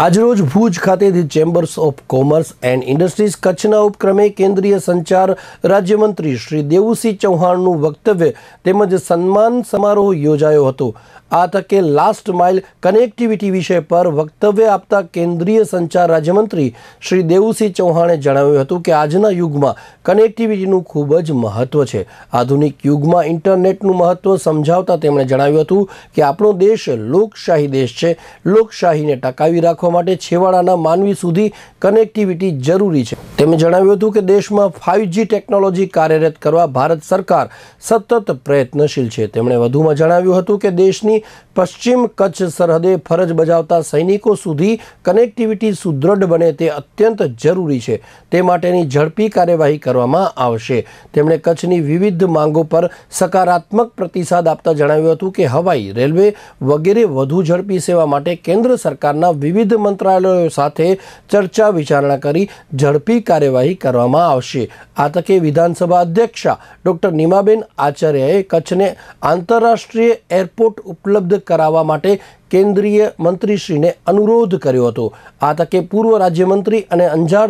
આજરોજ ભુજ ખાતેથી chambers of commerce and industries કચ્છના ઉપક્રમે કેન્દ્રીય સંચાર રાજ્યમંત્રી શ્રી દેવુસિંહ ચૌહાણનું વક્તવ્ય તેમજ સન્માન સમારોહ યોજાયો હતો આ તકે લાસ્ટ માઇલ કનેક્ટિવિટી વિષય પર વક્તવ્ય આપતા કેન્દ્રીય સંચાર રાજ્યમંત્રી શ્રી દેવુસિંહ ચૌહાણે જણાવ્યું હતું કે આજના યુગમાં કનેક્ટિવિટીનું ખૂબ જ મહત્ત્વ છે આધુનિક યુગમાં ઇન્ટરનેટનું મહત્ત્વ સમજાવતા તેમણે જણાવ્યું હતું કે આપણો દેશ લોકશાહી દેશ છે લોકશાહીને ટકાવી રાખો રાખવા માટે છેવાડાના માનવી સુધી કનેક્ટિવિટી જરૂરી છે તેમણે જણાવ્યું હતું કે દેશમાં ફાઇવજી ટેકનોલોજી કાર્યરત કરવા ભારત સરકાર સતત પ્રયત્નશીલ છે તેમણે વધુમાં જણાવ્યું હતું કે દેશની પશ્ચિમ કચ્છ સરહદે ફરજ બજાવતા સૈનિકો સુધી કનેક્ટિવિટી સુદ્રઢ બને તે અત્યંત જરૂરી છે તે માટેની ઝડપી કાર્યવાહી કરવામાં આવશે તેમણે કચ્છની વિવિધ માંગો પર સકારાત્મક પ્રતિસાદ આપતા જણાવ્યું હતું કે હવાઈ રેલવે વગેરે વધુ ઝડપી સેવા માટે કેન્દ્ર સરકારના વિવિધ મંત્રાલયો સાથે ચર્ચા વિચારણા કરી ઝડપી કાર્યવાહી કરવામાં આવશે આ તકે વિધાનસભા અધ્યક્ષા ડૉક્ટર નીમાબેન આચાર્યએ કચ્છને આંતરરાષ્ટ્રીય એરપોર્ટ ઉપલબ્ધ કરાવવા માટે કેન્દ્રીય મંત્રીશ્રીને અનુરોધ કર્યો હતો આ તકે પૂર્વ રાજ્યમંત્રી અને અંજાર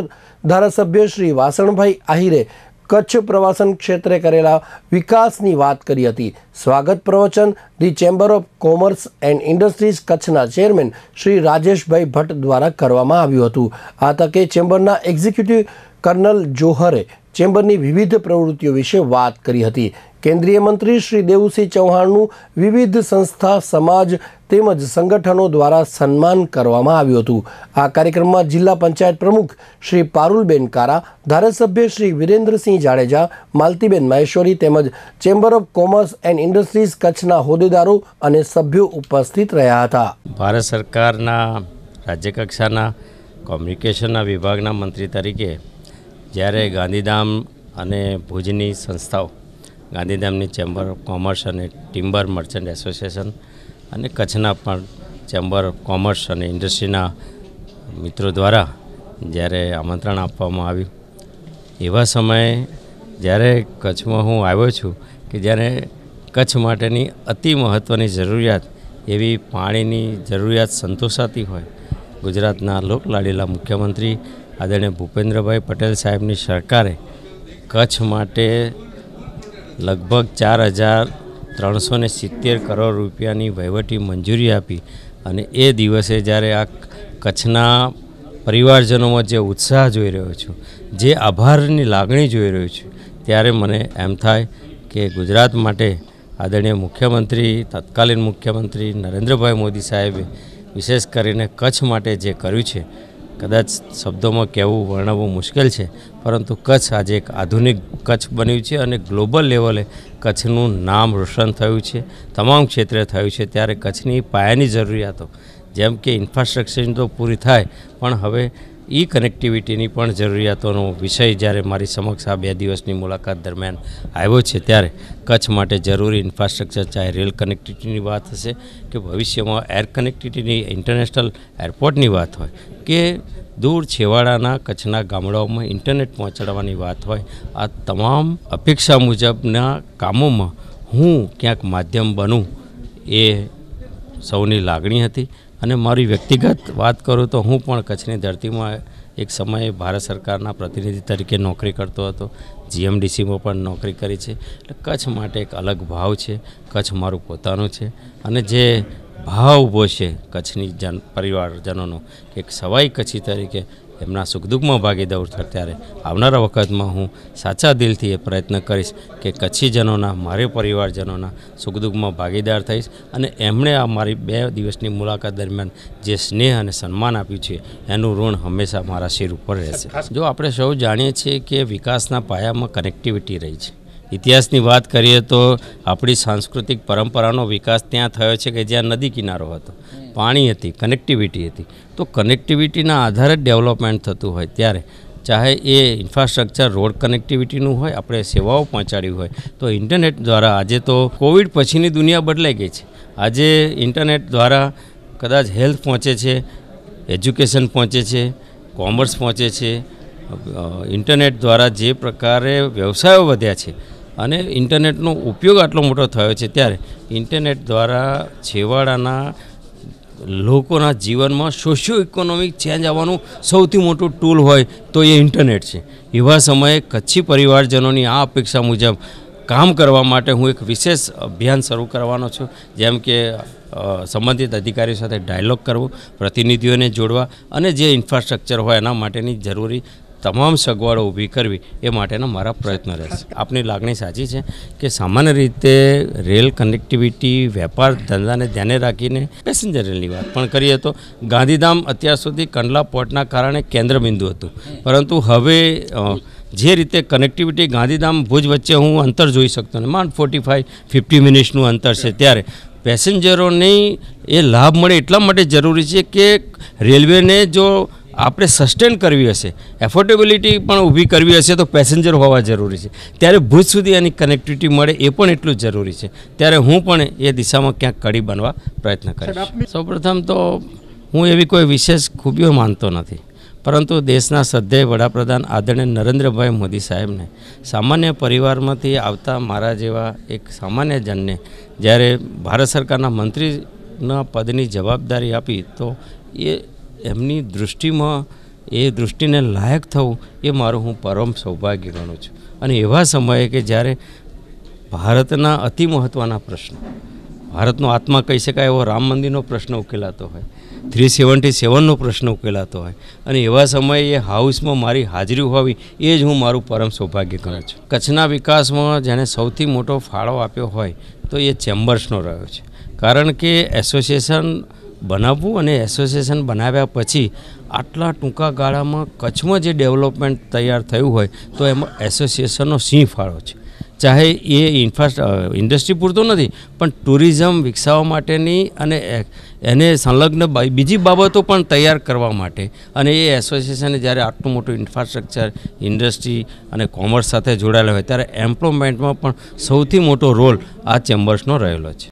ધારાસભ્ય શ્રી વાસણભાઈ આહિરે કચ્છ પ્રવાસન ક્ષેત્રે કરેલા વિકાસની વાત કરી હતી સ્વાગત પ્રવચન the chamber of commerce and industries કચ્છના ચેરમેન શ્રી રાજેશભાઈ ભટ્ટ દ્વારા કરવામાં આવ્યું હતું આ તકે ચેમ્બરના એક્ઝિક્યુટિવ કર્નલ જોહરે ચેમ્બરની વિવિધ પ્રવૃત્તિઓ વિશે વાત કરી હતી કેન્દ્રીય મંત્રી શ્રી દેવુસિંહ ચૌહાણનું વિવિધ સંસ્થા સમાજ તેમજ સંગઠનો દ્વારા સન્માન કરવામાં આવ્યું હતું આ કાર્યક્રમમાં જિલ્લા પંચાયત પ્રમુખ શ્રી પારુલબેન કારા ધારાસભ્ય શ્રી વિરેન્દ્રસિંહ જાડેજા માલતીબેન મહેશ્વરી તેમજ chamber of commerce and industries કચ્છના હોદ્દેદારો અને સભ્યો ઉપસ્થિત રહ્યા હતા ભારત સરકારના રાજ્યકક્ષાના કોમ્યુનિકેશનના વિભાગના મંત્રી તરીકે જ્યારે ગાંધીધામ અને ભુજની સંસ્થાઓ ગાંધીધામની ચેમ્બર ઓફ કોમર્સ અને ટિમ્બર મર્ચન્ટ એસોસિએશન અને કચ્છના પણ ચેમ્બર ઓફ કોમર્સ અને ઇન્ડસ્ટ્રીના મિત્રો દ્વારા જ્યારે આમંત્રણ આપવામાં આવ્યું એવા સમયે જ્યારે કચ્છમાં હું આવ્યો છું કે જ્યારે કચ્છ માટેની અતિ મહત્ત્વની જરૂરિયાત એવી પાણીની જરૂરિયાત સંતોષાતી હોય ગુજરાતના લોકલાડીલા મુખ્યમંત્રી આદરણીય ભૂપેન્દ્રભાઈ પટેલ સાહેબની સરકારે કચ્છ માટે લગભગ ચાર હજાર ત્રણસો ને સિત્તેર કરોડ રૂપિયાની વહીવટી મંજૂરી આપી અને એ દિવસે જ્યારે આ કચ્છના પરિવારજનોમાં જે ઉત્સાહ જોઈ રહ્યો છું જે આભારની લાગણી જોઈ રહ્યો છું ત્યારે મને એમ થાય કે ગુજરાત માટે આદરણીય મુખ્યમંત્રી તત્કાલીન મુખ્યમંત્રી નરેન્દ્રભાઈ મોદી સાહેબે વિશેષ કરીને કચ્છ માટે જે કર્યું છે કદાચ શબ્દોમાં કહેવું વર્ણવવું મુશ્કેલ છે પરંતુ કચ્છ આજે એક આધુનિક કચ્છ બન્યું છે અને ગ્લોબલ લેવલે કચ્છનું નામ રોશન થયું છે તમામ ક્ષેત્રે થયું છે ત્યારે કચ્છની પાયાની જરૂરિયાતો જેમ કે ઇન્ફ્રાસ્ટ્રક્ચરની તો પૂરી થાય પણ હવે ઈ કનેક્ટિવિટીની પણ જરૂરિયાતોનો વિષય જ્યારે મારી સમક્ષ આ બે દિવસની મુલાકાત દરમિયાન આવ્યો છે ત્યારે કચ્છ માટે જરૂરી ઇન્ફ્રાસ્ટ્રક્ચર ચાહે રેલ કનેક્ટિવિટીની વાત હશે કે ભવિષ્યમાં એર કનેક્ટિવિટીની ઇન્ટરનેશનલ એરપોર્ટની વાત હોય કે દૂર છેવાડાના કચ્છના ગામડાઓમાં ઇન્ટરનેટ પહોંચાડવાની વાત હોય આ તમામ અપેક્ષા મુજબના કામોમાં હું ક્યાંક માધ્યમ બનું એ સૌની લાગણી હતી અને મારી વ્યક્તિગત વાત કરું તો હું પણ કચ્છની ધરતીમાં એક સમયે ભારત સરકારના પ્રતિનિધિ તરીકે નોકરી કરતો હતો જીએમડીસીમાં પણ નોકરી કરી છે એટલે કચ્છ માટે એક અલગ ભાવ છે કચ્છ મારું પોતાનું છે અને જે ભાવ ઊભો છે કચ્છની જન પરિવારજનોનો એક સવાઈ કચ્છી તરીકે એમના સુખ દુઃખમાં ભાગીદાર દઉં ત્યારે આવનારા વખતમાં હું સાચા દિલથી એ પ્રયત્ન કરીશ કે કચ્છીજનોના મારે પરિવારજનોના સુખ દુઃખમાં ભાગીદાર થઈશ અને એમણે આ મારી બે દિવસની મુલાકાત દરમિયાન જે સ્નેહ અને સન્માન આપ્યું છે એનું ઋણ હંમેશા મારા શિર ઉપર રહેશે જો આપણે સૌ જાણીએ છીએ કે વિકાસના પાયામાં કનેક્ટિવિટી રહી છે ઇતિહાસની વાત કરીએ તો આપણી સાંસ્કૃતિક પરંપરાનો વિકાસ ત્યાં થયો છે કે જ્યાં નદી કિનારો હતો પાણી હતી કનેક્ટિવિટી હતી તો કનેક્ટિવિટીના આધારે જ ડેવલપમેન્ટ થતું હોય ત્યારે ચાહે એ ઇન્ફ્રાસ્ટ્રક્ચર રોડ કનેક્ટિવિટીનું હોય આપણે સેવાઓ પહોંચાડી હોય તો ઇન્ટરનેટ દ્વારા આજે તો કોવિડ પછીની દુનિયા બદલાઈ ગઈ છે આજે ઇન્ટરનેટ દ્વારા કદાચ હેલ્થ પહોંચે છે એજ્યુકેશન પહોંચે છે કોમર્સ પહોંચે છે ઇન્ટરનેટ દ્વારા જે પ્રકારે વ્યવસાયો વધ્યા છે અને ઇન્ટરનેટનો ઉપયોગ આટલો મોટો થયો છે ત્યારે ઇન્ટરનેટ દ્વારા છેવાડાના લોકોના જીવનમાં સોશિયો ઇકોનોમિક ચેન્જ આવવાનું સૌથી મોટું ટૂલ હોય તો એ ઇન્ટરનેટ છે એવા સમયે કચ્છી પરિવારજનોની આ અપેક્ષા મુજબ કામ કરવા માટે હું એક વિશેષ અભિયાન શરૂ કરવાનો છું જેમ કે સંબંધિત અધિકારીઓ સાથે ડાયલોગ કરવો પ્રતિનિધિઓને જોડવા અને જે ઇન્ફ્રાસ્ટ્રક્ચર હોય એના માટેની જરૂરી તમામ સગવડો ઊભી કરવી એ માટેના મારા પ્રયત્નો રહેશે આપની લાગણી સાચી છે કે સામાન્ય રીતે રેલ કનેક્ટિવિટી વેપાર ધંધાને ધ્યાને રાખીને પેસેન્જર રેલની વાત પણ કરીએ તો ગાંધીધામ અત્યાર સુધી કંડલા પોર્ટના કારણે કેન્દ્ર બિંદુ હતું પરંતુ હવે જે રીતે કનેક્ટિવિટી ગાંધીધામ ભુજ વચ્ચે હું અંતર જોઈ શકતો ને માંડ ફોર્ટી ફાઈવ ફિફ્ટી મિનિટ્સનું અંતર છે ત્યારે પેસેન્જરોને એ લાભ મળે એટલા માટે જરૂરી છે કે રેલવેને જો આપણે સસ્ટેન કરવી હશે એફોર્ડેબિલિટી પણ ઊભી કરવી હશે તો પેસેન્જર હોવા જરૂરી છે ત્યારે ભુજ સુધી એની કનેક્ટિવિટી મળે એ પણ એટલું જ જરૂરી છે ત્યારે હું પણ એ દિશામાં ક્યાંક કડી બનવા પ્રયત્ન કરીશ સૌપ્રથમ તો હું એવી કોઈ વિશેષ ખૂબીઓ માનતો નથી પરંતુ દેશના સધ્ય વડાપ્રધાન આદરણીય નરેન્દ્રભાઈ મોદી સાહેબને સામાન્ય પરિવારમાંથી આવતા મારા જેવા એક સામાન્ય જનને જ્યારે ભારત સરકારના મંત્રીના પદની જવાબદારી આપી તો એ એમની દૃષ્ટિમાં એ દૃષ્ટિને લાયક થવું એ મારું હું પરમ સૌભાગ્ય ગણું છું અને એવા સમયે કે જ્યારે ભારતના અતિ મહત્ત્વના પ્રશ્નો ભારતનો આત્મા કહી શકાય એવો રામ મંદિરનો પ્રશ્ન ઉકેલાતો હોય થ્રી સેવન્ટી સેવનનો પ્રશ્ન ઉકેલાતો હોય અને એવા સમયે એ હાઉસમાં મારી હાજરી હોવી એ જ હું મારું પરમ સૌભાગ્ય ગણું છું કચ્છના વિકાસમાં જેણે સૌથી મોટો ફાળો આપ્યો હોય તો એ ચેમ્બર્સનો રહ્યો છે કારણ કે એસોસિએશન બનાવવું અને એસોસિએશન બનાવ્યા પછી આટલા ટૂંકા ગાળામાં કચ્છમાં જે ડેવલપમેન્ટ તૈયાર થયું હોય તો એમાં એસોસિએશનનો સિંહ ફાળો છે ચાહે એ ઇન્ફ્રા ઇન્ડસ્ટ્રી પૂરતું નથી પણ ટુરિઝમ વિકસાવવા માટેની અને એને સંલગ્ન બીજી બાબતો પણ તૈયાર કરવા માટે અને એ એસોસિએશને જ્યારે આટલું મોટું ઇન્ફ્રાસ્ટ્રક્ચર ઇન્ડસ્ટ્રી અને કોમર્સ સાથે જોડાયેલા હોય ત્યારે એમ્પ્લોયમેન્ટમાં પણ સૌથી મોટો રોલ આ ચેમ્બર્સનો રહેલો છે